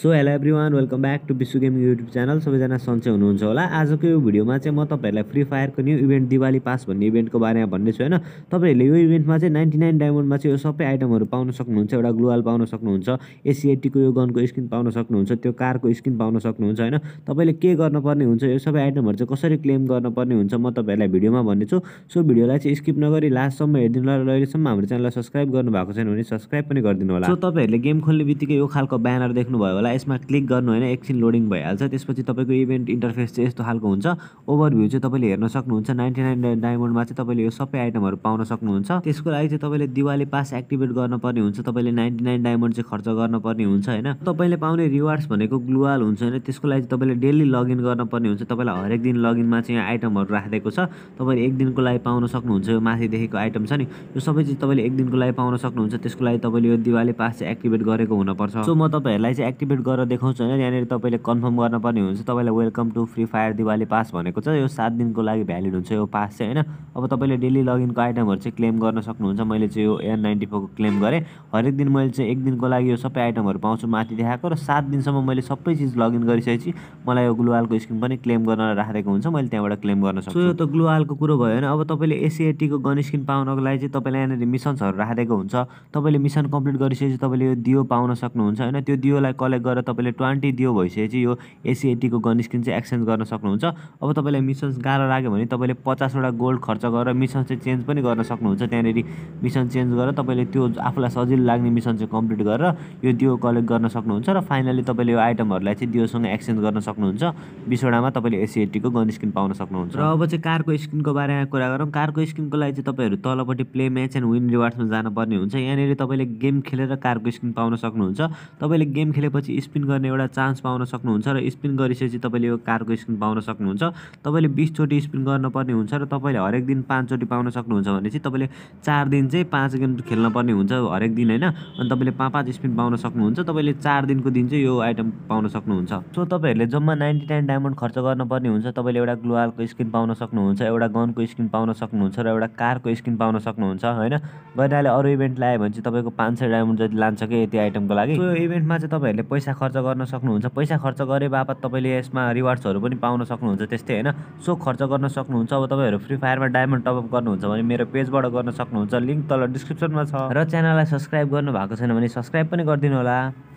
so hello everyone welcome back to Vishwa gaming YouTube channel सबैजना सन्चै हुनुहुन्छ होला आजको यो भिडियोमा चाहिँ म तपाईँहरूलाई फ्री फायरको न्यू इभेन्ट दिवाली पास भन्ने इभेन्टको बारेमा भन्दैछु होइन तपाईँहरूले यो इभेन्टमा चाहिँ नाइन्टी नाइन डायमन्डमा चाहिँ यो सबै आइटमहरू पाउन सक्नुहुन्छ एउटा ग्लोवाल पाउन सक्नुहुन्छ एसिएटीको यो गनको स्किन पाउन सक्नुहुन्छ त्यो कारको स्किन पाउन सक्नुहुन्छ होइन तपाईँले के गर्नुपर्ने हुन्छ यो सबै आइटमहरू चाहिँ कसरी क्लेम गर्नुपर्ने हुन्छ म तपाईँहरूलाई भिडियोमा भन्नेछु सो भिडियोलाई चाहिँ स्किप नगरी लास्टसम्म हेरिदिनु होला र अहिलेसम्म हाम्रो च्यानललाई सब्सक्राइब गर्नुभएको छैन भने सब्सक्राइब पनि गरिदिनु होला सो तपाईँहरूले गेम खोल्ने बित्तिकै यो खालको ब्यानर देख्नुभयो होला होला यसमा क्लिक गर्नु होइन एकछिन लोडिङ भइहाल्छ त्यसपछि तपाईँको इभेन्ट इन्टरफेस चाहिँ यस्तो खालको हुन्छ ओभरभ्यू चाहिँ तपाईँले हेर्न सक्नुहुन्छ नाइन्टी नाइन डायमन्डमा चाहिँ तपाईँले यो सबै आइटमहरू पाउन सक्नुहुन्छ त्यसको लागि चाहिँ तपाईँले दिवाली पास एक्टिभेट गर्नुपर्ने हुन्छ तपाईँले नाइन्टी नाइन डायमन्ड चाहिँ खर्च गर्नुपर्ने हुन्छ होइन तपाईँले पाउने रिवार्ड्स भनेको ग्लुवाल हुन्छ होइन त्यसको लागि चाहिँ तपाईँले डेली लगइन गर्नुपर्ने हुन्छ तपाईँलाई हरेक दिन लगइनमा चाहिँ आइटमहरू राखिदिएको छ तपाईँले एक दिनको लागि पाउन सक्नुहुन्छ यो माथिदेखिको आइटम छ नि यो सबै चिज तपाईँले एक दिनको लागि पाउन सक्नुहुन्छ त्यसको लागि तपाईँले यो दिवाली पास चाहिँ एक्टिभेट गरेको हुनुपर्छ सो म तपाईँहरूलाई चाहिँ एक्टिभेट डाउनलोड गरेर देखाउँछु होइन यहाँनिर तपाईँले कन्फर्म गर्नुपर्ने हुन्छ तपाईँलाई welcome to free fire Diwali pass भनेको छ यो सात दिनको लागि भ्यालिड हुन्छ यो पास चाहिँ होइन अब तपाईँले डेली लगइनको आइटमहरू चाहिँ क्लेम गर्न सक्नुहुन्छ मैले चाहिँ यो एन नाइन्टी फोरको क्लेम गरेँ हरेक दिन मैले चाहिँ एक दिनको लागि यो सबै आइटमहरू पाउँछु माथि देखाएको र सात दिनसम्म मैले सबै चिज लगइन गरिसकेपछि मलाई यो ग्लुवालको स्किन पनि क्लेम गर्न राखेको हुन्छ मैले त्यहाँबाट क्लेम गर्न सक्छु यो त ग्लुवालको कुरो भयो होइन अब तपाईँले एसिएटीको गन स्किन पाउनको लागि चाहिँ तपाईँलाई यहाँनिर मिसन्सहरू राखेको हुन्छ तपाईँले मिसन कम्प्लिट गरिसकेपछि तपाईँले यो दियो पाउन सक्नुहुन्छ होइन त्यो दियोलाई कलेक्ट गरेर तपाईँले ट्वेन्टी दियो भइसकेपछि यो एसिएटीको गन स्किन चाहिँ एक्सचेन्ज गर्न सक्नुहुन्छ अब तपाईँलाई मिसन्स गाह्रो लाग्यो भने तपाईँले पचासवटा गोल्ड खर्च गरेर मिसन चाहिँ चेन्ज पनि गर्न सक्नुहुन्छ त्यहाँनिर मिसन चेन्ज गरेर तपाईँले त्यो आफूलाई सजिलो लाग्ने मिसन चाहिँ कम्प्लिट गरेर यो दियो कलेक्ट गर्न सक्नुहुन्छ र फाइनली तपाईँले यो आइटमहरूलाई चाहिँ दियोसँग एक्सचेन्ज गर्न सक्नुहुन्छ बिसवटामा तपाईँले एसिएटीको गन स्किन पाउन सक्नुहुन्छ र अब चाहिँ कारको स्किनको बारेमा कुरा गरौँ कारको स्किनको लागि चाहिँ तपाईँहरू तलपट्टि प्ले म्याच एन्ड विन रिवार्ड्समा जानुपर्ने हुन्छ यहाँनिर तपाईँले गेम खेलेर कारको स्किन पाउन सक्नुहुन्छ तपाईँले गेम खेलेपछि स्पिन गर्ने एउटा चान्स पाउन सक्नुहुन्छ र स्पिन गरिसकेपछि तपाईँले यो कारको स्क्रिन पाउन सक्नुहुन्छ तपाईँले बिसचोटि स्पिन गर्नुपर्ने हुन्छ र तपाईँले हरेक दिन पाँचचोटि पाउन सक्नुहुन्छ भने चाहिँ तपाईँले चार दिन चाहिँ पाँच गेम खेल्नुपर्ने हुन्छ हरेक दिन होइन अनि तपाईँले पाँच पाँच स्पिन पाउन सक्नुहुन्छ तपाईँले चार दिनको दिन चाहिँ यो आइटम पाउन सक्नुहुन्छ सो तपाईँहरूले जम्मा नाइन्टी नाइन डायमन्ड खर्च गर्नुपर्ने हुन्छ तपाईँले एउटा ग्लोवालको स्क्रिन पाउन सक्नुहुन्छ एउटा गनको स्क्रिन पाउन सक्नुहुन्छ र एउटा कारको स्क्रिन पाउन सक्नुहुन्छ होइन गइरहेले अरू इभेन्ट ल्यायो भने चाहिँ तपाईँको पाँच सय डायमन्ड जति लान्छ कि यति आइटमको लागि यो इभेन्टमा चाहिँ तपाईँहरूले पैसा पैसा खर्च गर्न सक्नुहुन्छ पैसा खर्च गरे बापत तपाईँले यसमा रिवार्ड्सहरू पनि पाउन सक्नुहुन्छ त्यस्तै होइन सो खर्च गर्न सक्नुहुन्छ अब तपाईँहरू फ्री फायरमा डायमन्ड टपअप गर्नुहुन्छ भने मेरो पेजबाट गर्न सक्नुहुन्छ लिङ्क तल डिस्क्रिप्सनमा छ र च्यानललाई सब्सक्राइब गर्नु भएको छैन भने सब्सक्राइब पनि गरिदिनु होला